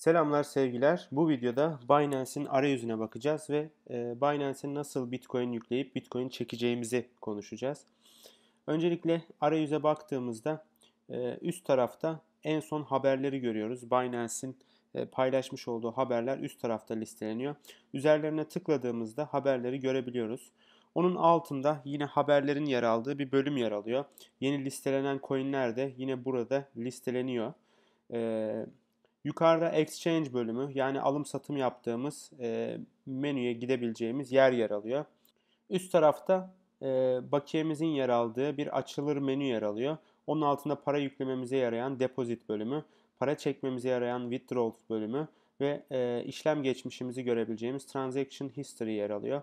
Selamlar sevgiler. Bu videoda Binance'in arayüzüne bakacağız ve e, Binance'in nasıl Bitcoin yükleyip Bitcoin çekeceğimizi konuşacağız. Öncelikle arayüze baktığımızda e, üst tarafta en son haberleri görüyoruz. Binance'in e, paylaşmış olduğu haberler üst tarafta listeleniyor. Üzerlerine tıkladığımızda haberleri görebiliyoruz. Onun altında yine haberlerin yer aldığı bir bölüm yer alıyor. Yeni listelenen coinler de yine burada listeleniyor. Ee, Yukarıda Exchange bölümü yani alım satım yaptığımız e, menüye gidebileceğimiz yer yer alıyor. Üst tarafta e, bakiyemizin yer aldığı bir açılır menü yer alıyor. Onun altında para yüklememize yarayan Deposit bölümü, para çekmemize yarayan withdrawals bölümü ve e, işlem geçmişimizi görebileceğimiz transaction history yer alıyor.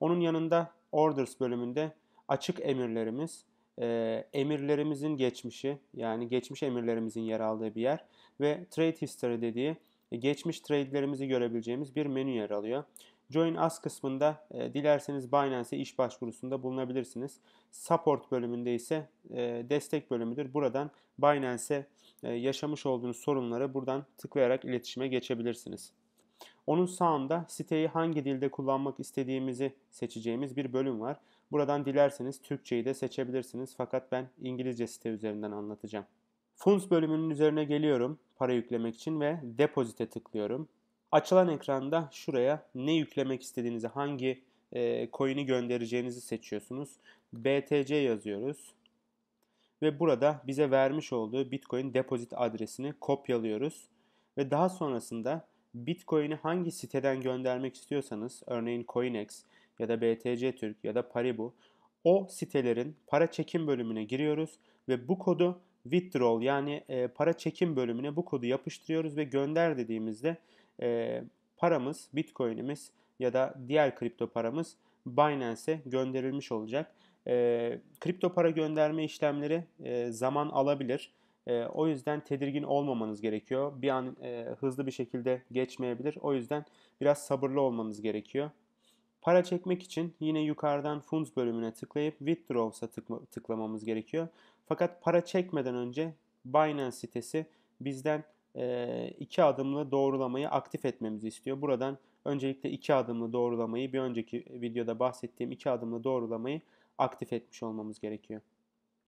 Onun yanında orders bölümünde açık emirlerimiz, e, emirlerimizin geçmişi yani geçmiş emirlerimizin yer aldığı bir yer ve trade history dediği e, geçmiş trade'lerimizi görebileceğimiz bir menü yer alıyor. Join Us kısmında e, dilerseniz Binance'e iş başvurusunda bulunabilirsiniz. Support bölümünde ise e, destek bölümüdür. Buradan Binance'e e, yaşamış olduğunuz sorunları buradan tıklayarak iletişime geçebilirsiniz. Onun sağında siteyi hangi dilde kullanmak istediğimizi seçeceğimiz bir bölüm var. Buradan dilerseniz Türkçeyi de seçebilirsiniz fakat ben İngilizce site üzerinden anlatacağım. Funds bölümünün üzerine geliyorum para yüklemek için ve depozite tıklıyorum. Açılan ekranda şuraya ne yüklemek istediğinizi, hangi e, coin'i göndereceğinizi seçiyorsunuz. BTC yazıyoruz. Ve burada bize vermiş olduğu Bitcoin depozit adresini kopyalıyoruz. Ve daha sonrasında Bitcoin'i hangi siteden göndermek istiyorsanız örneğin Coinex ya da BTC Türk ya da Paribu o sitelerin para çekim bölümüne giriyoruz ve bu kodu withdraw yani e, para çekim bölümüne bu kodu yapıştırıyoruz ve gönder dediğimizde e, paramız bitcoin'imiz ya da diğer kripto paramız Binance'e gönderilmiş olacak. E, kripto para gönderme işlemleri e, zaman alabilir. E, o yüzden tedirgin olmamanız gerekiyor. Bir an e, hızlı bir şekilde geçmeyebilir. O yüzden biraz sabırlı olmanız gerekiyor. Para çekmek için yine yukarıdan Funds bölümüne tıklayıp Withdraws'a tıkla, tıklamamız gerekiyor. Fakat para çekmeden önce Binance sitesi bizden e, iki adımlı doğrulamayı aktif etmemizi istiyor. Buradan öncelikle iki adımlı doğrulamayı bir önceki videoda bahsettiğim iki adımlı doğrulamayı aktif etmiş olmamız gerekiyor.